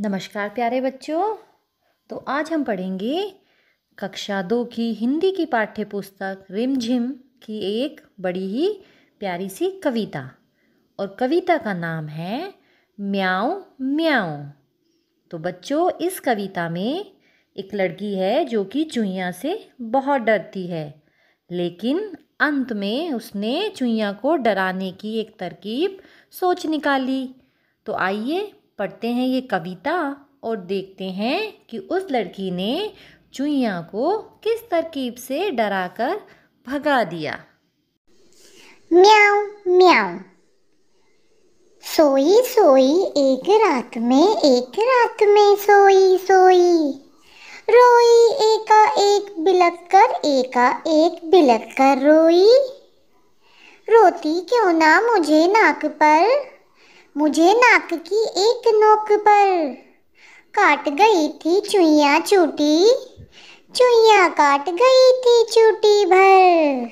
नमस्कार प्यारे बच्चों तो आज हम पढ़ेंगे कक्षा दो की हिंदी की पाठ्य पुस्तक रिमझिम की एक बड़ी ही प्यारी सी कविता और कविता का नाम है म्याओ म्याओ तो बच्चों इस कविता में एक लड़की है जो कि चूहिया से बहुत डरती है लेकिन अंत में उसने चुईया को डराने की एक तरकीब सोच निकाली तो आइए पढ़ते हैं ये कविता और देखते हैं कि उस लड़की ने चुईया को किस तरकीब से डराकर भगा दिया म्याऊ म्याऊ सोई सोई एक रात में एक रात में सोई सोई रोई एका एक बिलक कर एका एक बिलक कर रोई रोती क्यों ना मुझे नाक पर मुझे नाक की एक नोक पर काट गई थी चुइया चूटी चुइया काट गई थी चूटी भर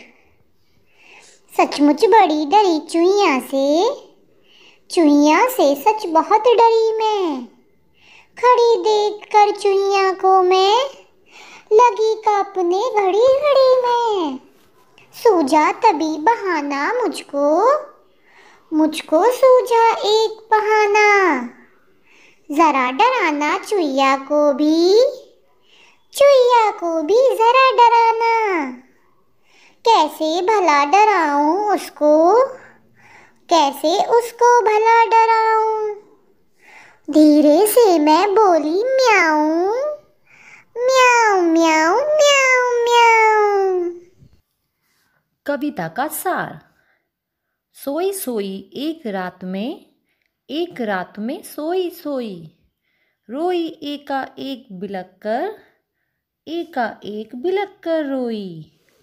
सचमुच बड़ी डरी चुइया से चुइया से सच बहुत डरी मैं खड़ी देख कर चुनिया को मैं लगी कापने घड़ी घड़ी में सूझा तभी बहाना मुझको मुझको सूझा एक बहाना ज़रा डराना चुया को भी चुया को भी ज़रा डराना कैसे भला डराऊं उसको कैसे उसको भला डराऊं धीरे से मैं बोली म्याऊ म्याऊ म्याऊ म्याऊ म्याऊ कविता का सार सोई सोई एक रात में एक रात में सोई सोई रोई एका एक बिलक कर एका एक बिलक कर रोई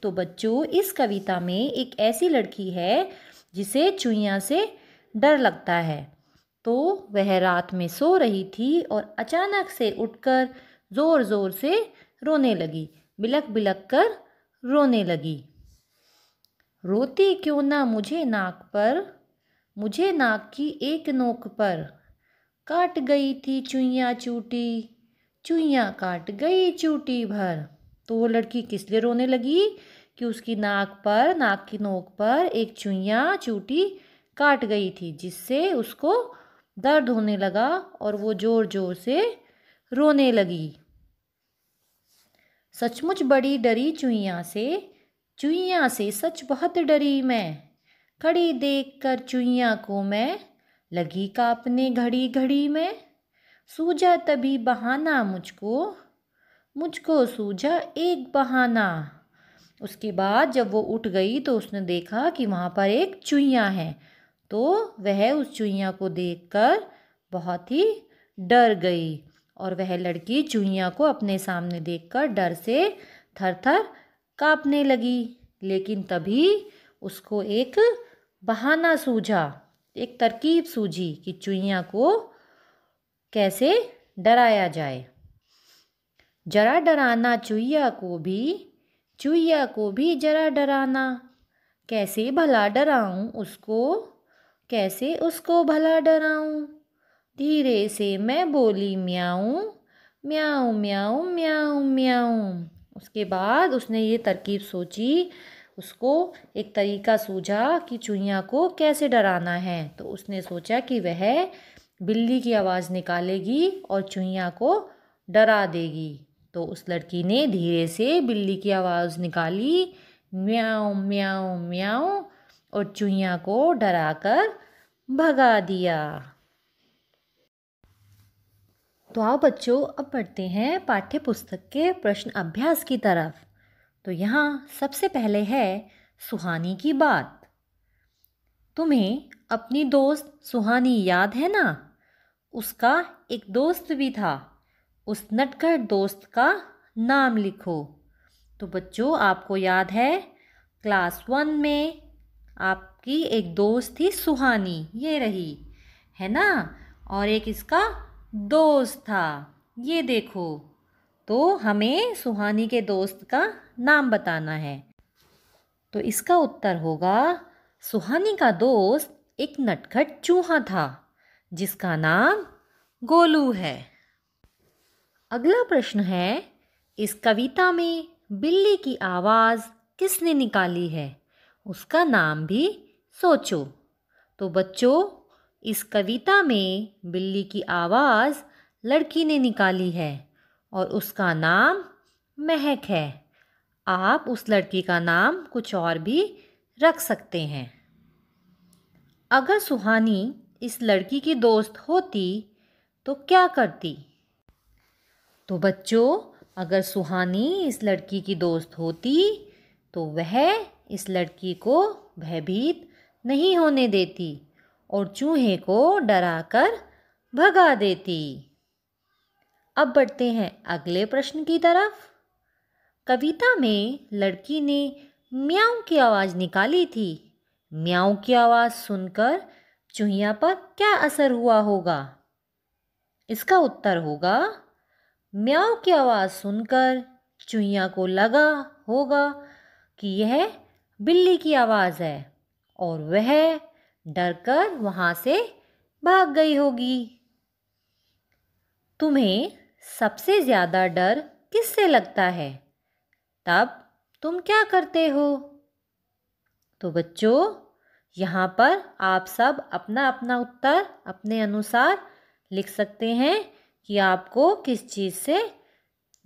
तो बच्चों इस कविता में एक ऐसी लड़की है जिसे चुहिया से डर लगता है तो वह रात में सो रही थी और अचानक से उठकर ज़ोर ज़ोर से रोने लगी बिलक बिलक कर रोने लगी रोती क्यों ना मुझे नाक पर मुझे नाक की एक नोक पर काट गई थी चुइया चूटी चुइया काट गई चूटी भर तो वो लड़की किस लिए रोने लगी कि उसकी नाक पर नाक की नोक पर एक चुइया चूटी काट गई थी जिससे उसको दर्द होने लगा और वो ज़ोर ज़ोर से रोने लगी सचमुच बड़ी डरी चुइया से चुइया से सच बहुत डरी मैं खड़ी देख कर चुइया को मैं लगी अपने घड़ी घड़ी में सूझा तभी बहाना मुझको मुझको सूझा एक बहाना उसके बाद जब वो उठ गई तो उसने देखा कि वहाँ पर एक चुइया है तो वह उस चूहिया को देखकर बहुत ही डर गई और वह लड़की चूहिया को अपने सामने देखकर डर से थर थर काँपने लगी लेकिन तभी उसको एक बहाना सूझा एक तरकीब सूझी कि चूहिया को कैसे डराया जाए जरा डराना चूहिया को भी चूहिया को भी जरा डराना कैसे भला डराऊं उसको कैसे उसको भला डराऊं धीरे से मैं बोली म्याऊं म्याऊं म्याऊं म्याऊं म्याऊं उसके बाद उसने ये तरकीब सोची उसको एक तरीका सूझा कि चूहिया को कैसे डराना है तो उसने सोचा कि वह बिल्ली की आवाज़ निकालेगी और चूहिया को डरा देगी तो उस लड़की ने धीरे से बिल्ली की आवाज़ निकाली म्याऊं म्याऊं म्याऊं और चूहिया को डराकर भगा दिया तो आओ बच्चों अब पढ़ते हैं पाठ्य पुस्तक के प्रश्न अभ्यास की तरफ तो यहाँ सबसे पहले है सुहानी की बात तुम्हें अपनी दोस्त सुहानी याद है ना उसका एक दोस्त भी था उस नटखट दोस्त का नाम लिखो तो बच्चों आपको याद है क्लास वन में आपकी एक दोस्त थी सुहानी ये रही है ना और एक इसका दोस्त था ये देखो तो हमें सुहानी के दोस्त का नाम बताना है तो इसका उत्तर होगा सुहानी का दोस्त एक नटखट चूहा था जिसका नाम गोलू है अगला प्रश्न है इस कविता में बिल्ली की आवाज़ किसने निकाली है उसका नाम भी सोचो तो बच्चों इस कविता में बिल्ली की आवाज़ लड़की ने निकाली है और उसका नाम महक है आप उस लड़की का नाम कुछ और भी रख सकते हैं अगर सुहानी इस लड़की की दोस्त होती तो क्या करती तो बच्चों अगर सुहानी इस लड़की की दोस्त होती तो वह इस लड़की को भयभीत नहीं होने देती और चूहे को डराकर भगा देती अब बढ़ते हैं अगले प्रश्न की तरफ कविता में लड़की ने म्याऊ की आवाज़ निकाली थी म्याऊ की आवाज़ सुनकर चूहिया पर क्या असर हुआ होगा इसका उत्तर होगा म्याऊ की आवाज़ सुनकर चूहिया को लगा होगा कि यह बिल्ली की आवाज़ है और वह डर कर वहाँ से भाग गई होगी तुम्हें सबसे ज़्यादा डर किससे लगता है तब तुम क्या करते हो तो बच्चों यहाँ पर आप सब अपना अपना उत्तर अपने अनुसार लिख सकते हैं कि आपको किस चीज़ से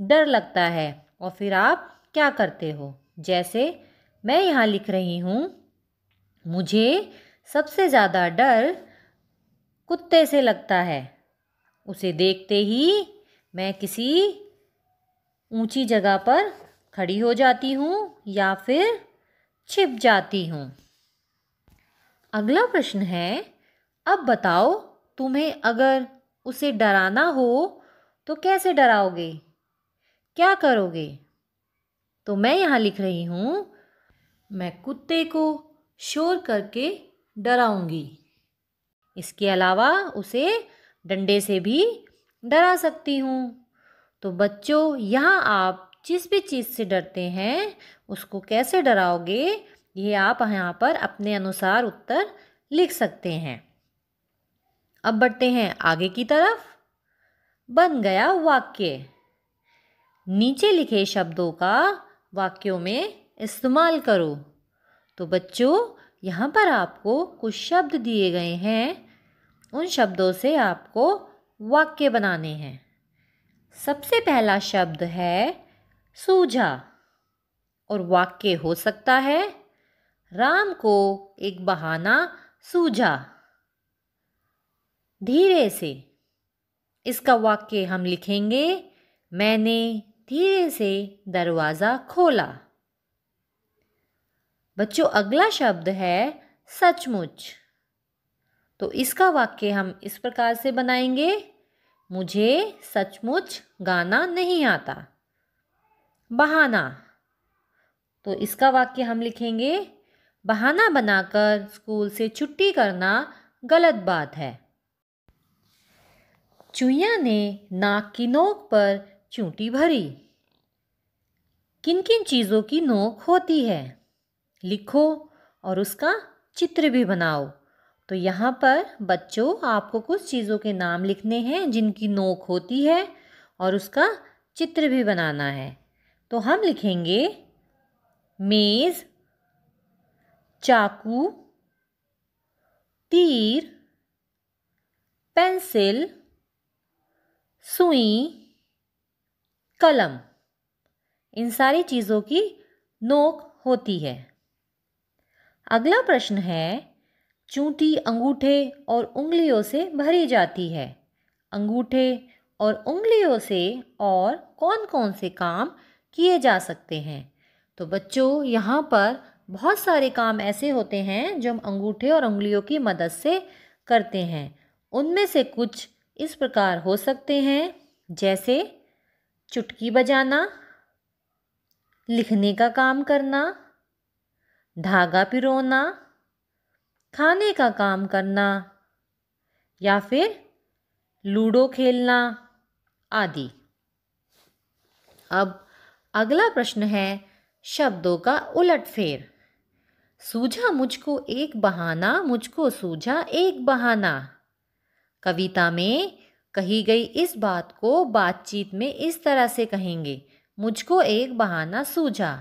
डर लगता है और फिर आप क्या करते हो जैसे मैं यहाँ लिख रही हूँ मुझे सबसे ज़्यादा डर कुत्ते से लगता है उसे देखते ही मैं किसी ऊंची जगह पर खड़ी हो जाती हूँ या फिर छिप जाती हूँ अगला प्रश्न है अब बताओ तुम्हें अगर उसे डराना हो तो कैसे डराओगे क्या करोगे तो मैं यहाँ लिख रही हूँ मैं कुत्ते को शोर करके डराऊंगी इसके अलावा उसे डंडे से भी डरा सकती हूँ तो बच्चों यहाँ आप जिस भी चीज़ से डरते हैं उसको कैसे डराओगे ये आप यहाँ पर अपने अनुसार उत्तर लिख सकते हैं अब बढ़ते हैं आगे की तरफ बन गया वाक्य नीचे लिखे शब्दों का वाक्यों में इस्तेमाल करो तो बच्चों यहाँ पर आपको कुछ शब्द दिए गए हैं उन शब्दों से आपको वाक्य बनाने हैं सबसे पहला शब्द है सूझा और वाक्य हो सकता है राम को एक बहाना सूझा धीरे से इसका वाक्य हम लिखेंगे मैंने धीरे से दरवाज़ा खोला बच्चों अगला शब्द है सचमुच तो इसका वाक्य हम इस प्रकार से बनाएंगे मुझे सचमुच गाना नहीं आता बहाना तो इसका वाक्य हम लिखेंगे बहाना बनाकर स्कूल से छुट्टी करना गलत बात है चूया ने नाक की नोक पर चूंटी भरी किन किन चीज़ों की नोक होती है लिखो और उसका चित्र भी बनाओ तो यहाँ पर बच्चों आपको कुछ चीज़ों के नाम लिखने हैं जिनकी नोक होती है और उसका चित्र भी बनाना है तो हम लिखेंगे मेज़ चाकू तीर पेंसिल सुई कलम इन सारी चीज़ों की नोक होती है अगला प्रश्न है चूंटी अंगूठे और उंगलियों से भरी जाती है अंगूठे और उंगलियों से और कौन कौन से काम किए जा सकते हैं तो बच्चों यहाँ पर बहुत सारे काम ऐसे होते हैं जो हम अंगूठे और उंगलियों की मदद से करते हैं उनमें से कुछ इस प्रकार हो सकते हैं जैसे चुटकी बजाना लिखने का काम करना धागा पिरोना खाने का काम करना या फिर लूडो खेलना आदि अब अगला प्रश्न है शब्दों का उलट फेर सूझा मुझको एक बहाना मुझको सूझा एक बहाना कविता में कही गई इस बात को बातचीत में इस तरह से कहेंगे मुझको एक बहाना सूझा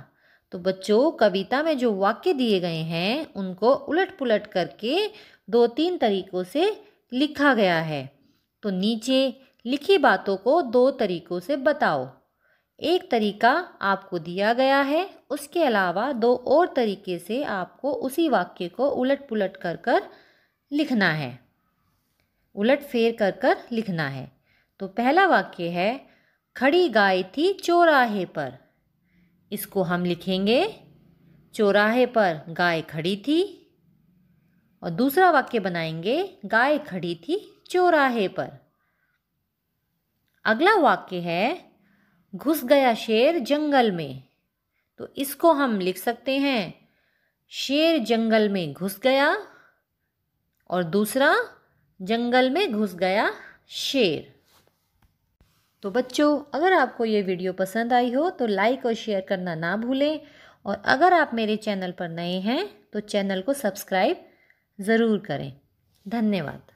तो बच्चों कविता में जो वाक्य दिए गए हैं उनको उलट पुलट करके दो तीन तरीक़ों से लिखा गया है तो नीचे लिखी बातों को दो तरीक़ों से बताओ एक तरीका आपको दिया गया है उसके अलावा दो और तरीके से आपको उसी वाक्य को उलट पुलट कर कर लिखना है उलट फेर कर कर लिखना है तो पहला वाक्य है खड़ी गाय थी चौराहे पर इसको हम लिखेंगे चौराहे पर गाय खड़ी थी और दूसरा वाक्य बनाएंगे गाय खड़ी थी चौराहे पर अगला वाक्य है घुस गया शेर जंगल में तो इसको हम लिख सकते हैं शेर जंगल में घुस गया और दूसरा जंगल में घुस गया शेर तो बच्चों अगर आपको ये वीडियो पसंद आई हो तो लाइक और शेयर करना ना भूलें और अगर आप मेरे चैनल पर नए हैं तो चैनल को सब्सक्राइब ज़रूर करें धन्यवाद